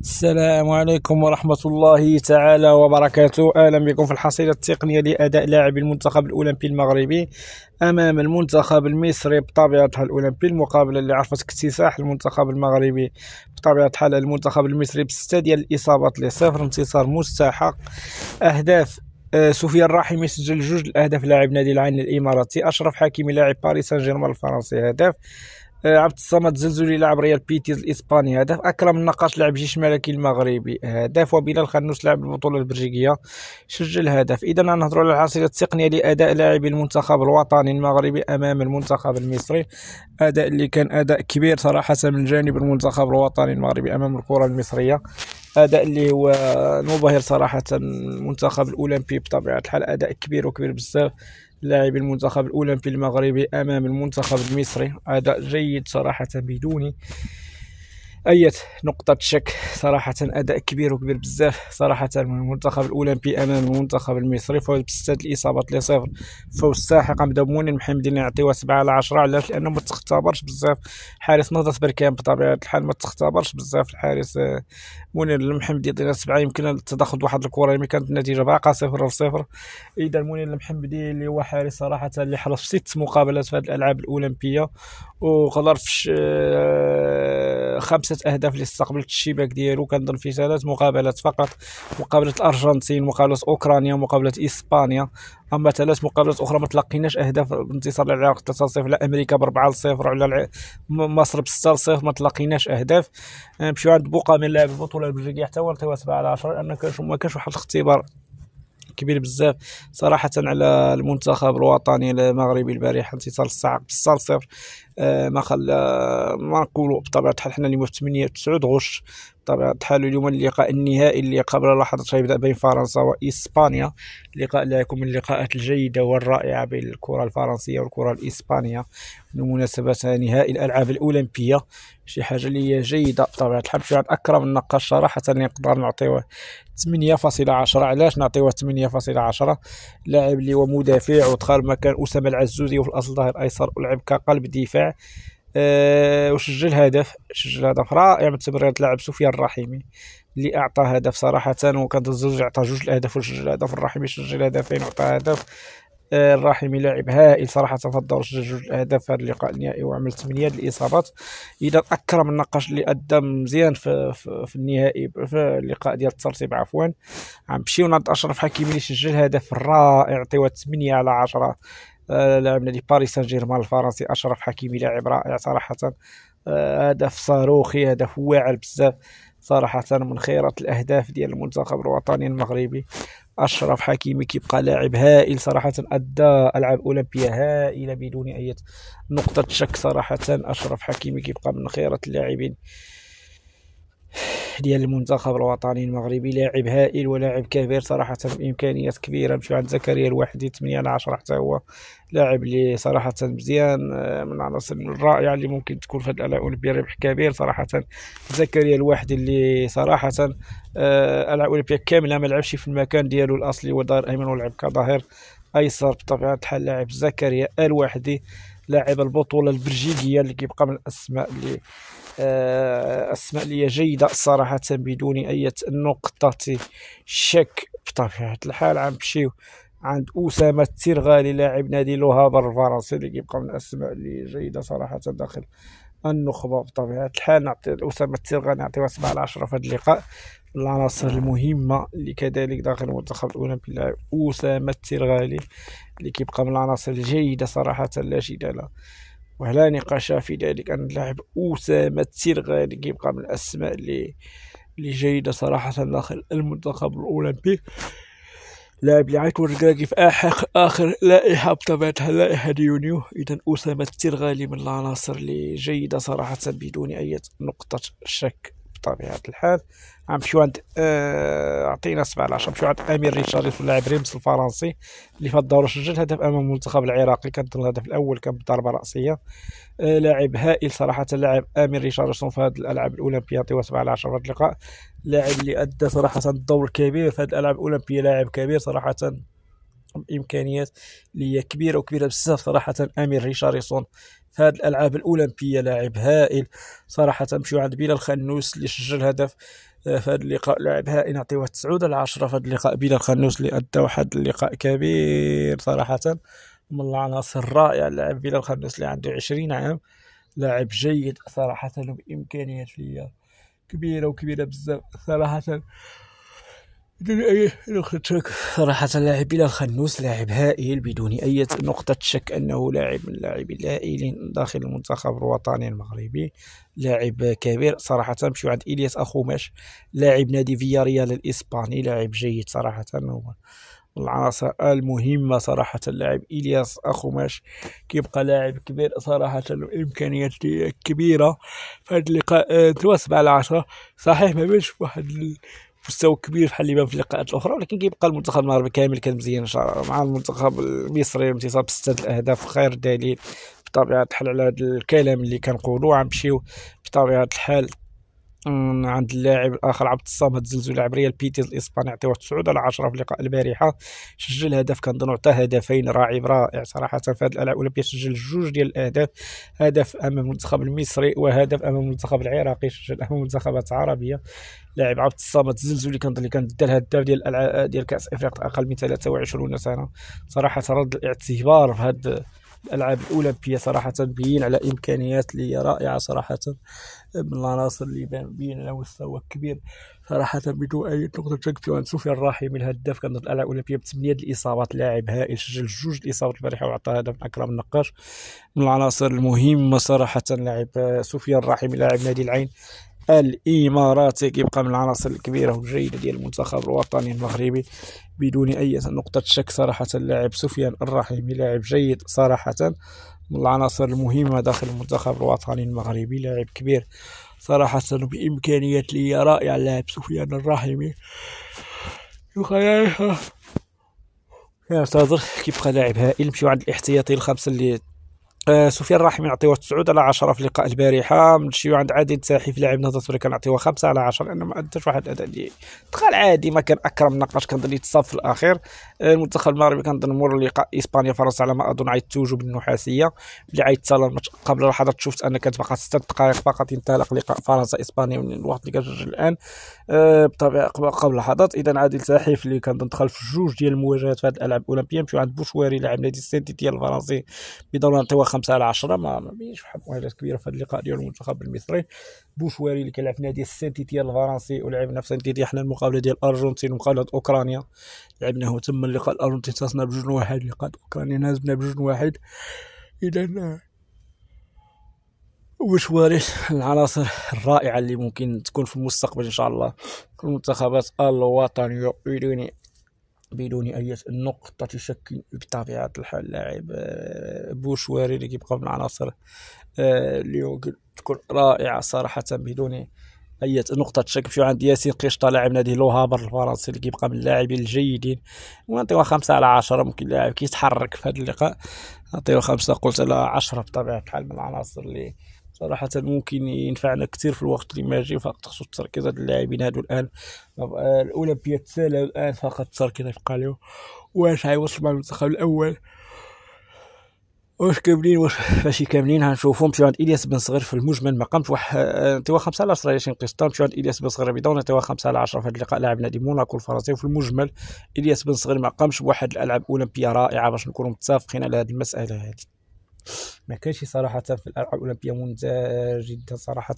السلام عليكم ورحمة الله تعالى وبركاته أهلا بكم في الحصيلة التقنية لأداء لاعب المنتخب الأولمبي المغربي أمام المنتخب المصري بطبيعة الحال الأولمبي المقابلة اللي عرفت اكتساح المنتخب المغربي بطبيعة الحال المنتخب المصري بستة ديال الإصابات لصفر انتصار مستحق أهداف آه، سفيان الرحيمي سجل جوج الاهداف لاعب نادي العين الاماراتي اشرف حكيمي لاعب باريس سان جيرمان الفرنسي هدف آه، عبد الصمد زلزولي لاعب ريال بيتيز الاسباني هدف اكرم النقاش لاعب جيش ملكي المغربي هدف وبلال خنوس لاعب البطوله البلجيكيه سجل هدف اذا نهضروا على الحصيله التقنيه لاداء لاعبي المنتخب الوطني المغربي امام المنتخب المصري اداء اللي كان اداء كبير صراحه من جانب المنتخب الوطني المغربي امام الكره المصريه اداء اللي هو مبهر صراحه المنتخب الاولمبي بطبيعه الحال اداء كبير وكبير بزاف لاعب المنتخب الأولمبي المغربي أمام المنتخب المصري أداء جيد صراحة بدوني اي نقطه شك صراحه اداء كبير وكبير بزاف صراحه من المنتخب الاولمبي امام المنتخب المصري فوز بسته الاصابات لصفر فوز ساحق مدمون محمدي نعطيوه 7 على 10 علاش لانه ما تختبرش بزاف حارس نهضه بركان بطبيعه الحال ما تختبرش بزاف الحارس آه، منير المحمدي يعطينا 7 يمكن التدخل واحد الكره اللي كانت النتيجه باقا 0 0 اذا منير المحمدي اللي هو حارس صراحه اللي حرص في ست مقابلات في هذه الالعاب الاولمبيه وقدر في آه، خمسه ثلاثه اهداف اللي استقبلت الشباك ديالو كنظن في ثلاث مقابلات فقط مقابله الارجنتين مقابله اوكرانيا مقابله اسبانيا اما ثلاث مقابلات اخرى ما تلقيناش اهداف انتصار العراق 3-0 على امريكا ب 4-0 على مصر ب 6-0 ما تلقيناش اهداف نمشيو عند بوقا من لاعب البطوله البلجيكيه حتى هو 7 على 10 لان ما كانش واحد الاختبار كبير بزاف صراحه على المنتخب الوطني المغربي البارح انتصار الصعب بالصفر صفر آه، ما خلى ما نقولوا بطبيعه الحال حنا اللي في 8 9 غش بطبيعة الحال اليوم اللقاء النهائي اللي قبل لحظة سيبدأ بين فرنسا وإسبانيا اللقاء لا يكون من اللقاءات الجيدة والرائعة بين الكرة الفرنسية والكرة الإسبانية بمناسبة نهائي الألعاب الأولمبية شي حاجة اللي هي جيدة بطبيعة الحال شي أكرم النقاش صراحة نقدر نعطيوه 8.10 علاش نعطيوه 8.10 لاعب اللي هو مدافع ودخل مكان أسامة العزوزي وفي الأصل ظهير أيسر ولعب كقلب دفاع آه، وسجل هدف سجل هدف رائع من تمريرة لاعب سفيان الرحيمي اللي اعطى هدف صراحه وكان الزوج عطى جوج الاهداف وسجل هدف الرحيمي سجل هدفين وعطى هدف آه، الرحيمي لاعب هائل صراحه في الدور سجل جوج الاهداف في اللقاء النهائي وعمل ثمانيه الاصابات اذا اكرم النقاش اللي ادى مزيان في, في, في النهائي في اللقاء ديال الترتيب عفوا غنمشيو نهض اشرف حكيمي اللي سجل هدف رائع عطيوه 8 على 10 آه، نادي باريس سان جيرمان الفرنسي اشرف حكيمي لاعب رائع صراحه آه، هدف صاروخي هدف واعر بزاف صراحة من خيرة الأهداف ديال المنتخب الوطني المغربي أشرف حكيمي كيبقى لاعب هائل صراحة أدى ألعاب أولمبية هائلة بدون أي نقطة شك صراحة أشرف حكيمي كيبقى من خيرة اللاعبين الفتح ديال المنتخب الوطني المغربي لاعب هائل ولاعب كبير صراحه بامكانيات كبيره مشي عند زكريا الواحدي 8 على 10 حتى هو لاعب اللي صراحه مزيان آه، من العناصر الرائعه اللي ممكن تكون في الألعاب الاولمبيه ربح كبير صراحه زكريا الواحدي اللي صراحه آه، العاب اولمبيه كامله ما لعبش في المكان ديالو الاصلي ودار ايمن ولعب كظهير ايسر بطبيعه الحال لاعب زكريا الواحدي لاعب البطوله البرجيكيه اللي كيبقى من الاسماء اللي آه، أسماء لي جيدة صراحة بدون أي نقطة شك بطبيعة الحال بشيو عند أسامة الترغالي لاعب نادي لوهابر الفرنسي اللي كيبقى من الأسماء اللي جيدة صراحة داخل النخبة بطبيعة الحال نعطي أسامة الترغالي نعطيوها 7 على 10 في هذا اللقاء العناصر المهمة اللي كذلك داخل المنتخب الأولمبي لاعب أسامة الترغالي اللي كيبقى من العناصر الجيدة صراحة لا جدال ولا نقاش في ذلك أن اللاعب أسامة سرغالي كيبقى من الأسماء اللي اللي جيدة صراحة داخل المنتخب الأولمبي لاعب اللي غيكون ركراكي في آحق آخر لائحة بطبيعتها لائحة ديونيو إذا أسامة الترغالي من العناصر اللي جيدة صراحة بدون أي نقطة شك بطبيعه الحال عم شو عند آه، اعطينا 7 على 10 مشيو عند امير ريتشارديس اللاعب ريمس الفرنسي اللي في الدور سجل هدف امام المنتخب العراقي كان الهدف الاول كان بضربه راسيه آه لاعب هائل صراحه لاعب امير ريتشارد في هذه الالعاب الاولمبيه يعطيوه 7 على 10 في اللقاء لاعب اللي ادى صراحه الدور الكبير في هذه الالعاب الاولمبيه لاعب كبير صراحه عندهم امكانيات اللي كبيره وكبيره بزاف صراحه امير ريشاريسون في هذه الالعاب الاولمبيه لاعب هائل صراحه مشيو عند بلال خنوس اللي سجل هدف آه، في هذا اللقاء لاعب هائل نعطيوه 9 على 10 في هذا اللقاء بلال خنوس اللي ادى واحد اللقاء كبير صراحه من العناصر الرائعه لاعب بلال خنوس اللي عنده 20 عام لاعب جيد صراحه بامكانيات كبيره وكبيره بزاف صراحه بدون أي نقطة شك صراحة لاعب بلا خنوس لاعب هائل بدون أي نقطة شك أنه لاعب من اللاعبين الهائلين داخل المنتخب الوطني المغربي لاعب كبير صراحة مشيو عند إلياس أخوماش لاعب نادي فياريال الإسباني لاعب جيد صراحة هو العناصر المهمة صراحة اللاعب إلياس أخوماش كيبقى لاعب كبير صراحة الإمكانيات كبيرة في هذا اللقاء آه، تواصل على عشرة صحيح ما بينش واحد مستوى كبير بحال اللي بان في اللقاءات الاخرى ولكن كيبقى المنتخب المغربي كامل كان مزيان الله مع المنتخب المصري الانتصار بسته الاهداف خير دليل بطبيعه الحال على هذا الكلام اللي كنقولوا غنمشيو بطبيعه الحال أمم، عند اللاعب الاخر عبد الصمد زلزو لاعب ريال بيتيز الاسباني عطيه واحد 9 على 10 في اللقاء البارحه سجل هدف كنظن عطى هدفين راعب رائع صراحه في هذه الالعاب الاولمبيه سجل جوج ديال الاهداف هدف امام المنتخب المصري وهدف امام المنتخب العراقي سجل امام منتخبات عربيه لاعب عبد الصمد زلزو اللي كنظن اللي كان دا الهداف ديال ديال كاس افريقيا اقل من 23 سنه صراحه رد الاعتبار في هذا الالعاب الاولمبيه صراحه بين على امكانيات اللي رائعه صراحه من العناصر اللي بين على مستوى كبير صراحه بدون اي نقطه شك في سفيان الراحي من هداف كانت الالعاب الاولمبيه بثمانيه الاصابات لاعب هائل سجل جوج الاصابات البارحه وعطى هدف اكرم النقاش من العناصر المهمه صراحه لاعب سفيان الراحي من لاعب نادي العين الاماراتي كيبقى من العناصر الكبيره والجيده ديال المنتخب الوطني المغربي بدون اي نقطه شك صراحه اللاعب سفيان الرحيمي لاعب جيد صراحه من العناصر المهمه داخل المنتخب الوطني المغربي لاعب كبير صراحه بامكانيات لي رائعه لاعب سفيان الرحيمي يخيل كيبقى لاعب هائل نمشيو عند الاحتياطي الخمسه اللي آه، سفيان الرحيم نعطيوه 9 على 10 في لقاء البارحه مشيو عند التاحي في لاعب نهضه كان نعطيوه 5 على 10 لانه ما اداش واحد الاداء اللي دخل عادي ما كان اكرم نقاش كنظن يتصاب في الاخير آه، المنتخب المغربي كنظن مور لقاء اسبانيا فرنسا على ما اظن توجو بالنحاسيه اللي عيتصل الماتش قبل لحظات شفت ان كانت باقا 6 دقائق فقط ينطلق لقاء فرنسا اسبانيا من الوقت اللي كنرجع الان آه، بطبيعه قبل لحظات اذا عادل ساحيف اللي كنظن دخل في جوج ديال المواجهات في هذه الالعاب الاولمبيه مشيو عند بوشواري لاعب نادي السيتي ديال الفرنسي بدور خمسة على عشرة ما بينش واحد المعجزات كبيره في هذا اللقاء ديال المنتخب المصري بوشواري اللي كيلعب في نادي السانتيتيا الفرنسي ولعبنا في سانتيتي حنا المقابله ديال الارجنتين مقابلة اوكرانيا لعبناه تما اللقاء الارجنتين تاسنا بجوج واحد لقاء اوكرانيا نازلنا بجوج واحد اذا وشواري العناصر الرائعه اللي ممكن تكون في المستقبل ان شاء الله في المنتخبات الوطنيه الى بدون اي نقطه شك بطبيعه الحال لاعب آه، بوشواري اللي كيبقى من العناصر آه، اللي تكون رائعه صراحه بدون اي نقطه شك مشيو عند ياسين قشطه لاعب نادي لوهابر الفرنسي اللي كيبقى من اللاعبين الجيدين ونعطيوها خمسة على عشرة ممكن لاعب كيتحرك في هذا اللقاء نعطيو خمسة قلت على عشرة بطبيعه الحال من العناصر اللي صراحه ممكن ينفعنا كثير في الوقت اللي ماجي فقط خصو التركيز هاد اللاعبين هادو الان آه، الاولمبيا تسالا الان فقط التركيز في قاليو واش غيوصل مع المنتخب الاول واش كاملين واش ماشي كاملين غنشوفو مشيو عند الياس بن صغير في المجمل ما قامت واحد آه، نتيوا خمسة على عشرة ياشين قسطا مشيو عند الياس بن صغير بدون نتيوا خمسة على عشرة في هذا اللقاء لاعب نادي موناكو الفرنسي وفي المجمل الياس بن صغير ما قامش بواحد الالعاب اولمبيه رائعه باش نكونوا متفقين على هذه المساله هذه ما كانش صراحه في الالعاب الاولمبيه ممتاز جدا صراحه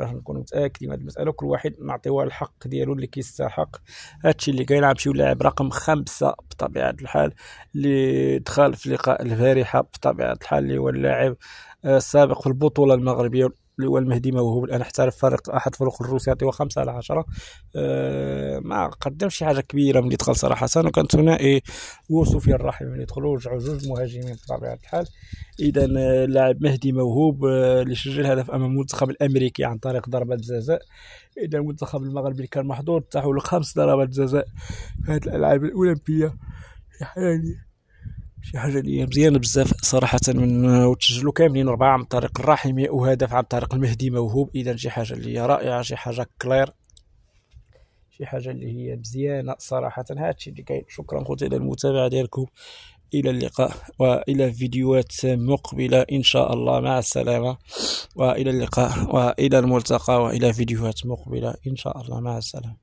راح نكون متاكدين من المساله كل واحد نعطيوه الحق ديالو اللي كيستحق هادشي اللي كيلعب شي لاعب رقم خمسة بطبيعه الحال اللي دخل في لقاء البارحه بطبيعه الحال اللي هو اللاعب آه، السابق في البطوله المغربيه اللي هو المهدي موهوب الان احترف فريق احد فرق الروس يعطيه خمسة على عشرة أه ما قدمش شي حاجه كبيره ملي دخل صراحه وكان ثنائي إيه، وصوفيا الرحيم ملي دخلوا رجعوا جوج مهاجمين بطبيعه الحال اذا آه، اللاعب مهدي موهوب آه، اللي سجل هدف امام المنتخب الامريكي عن طريق ضربه جزاء اذا المنتخب المغربي اللي كان محظوظ تاعو لخمس ضربات جزاء في هذه الالعاب الاولمبيه يعني شي حاجه اللي مزيانه بزاف صراحه من وتسجلوا كاملين اربعه عن طريق الرحمي وهدف عن طريق المهدي موهوب اذا شي حاجه اللي هي رائعه شي حاجه كلير شي حاجه اللي هي مزيانه صراحه هادشي اللي كاين شكرا خوتي على المتابعه ديالكم الى اللقاء والى فيديوهات مقبله ان شاء الله مع السلامه والى اللقاء والى الملتقى والى فيديوهات مقبله ان شاء الله مع السلامه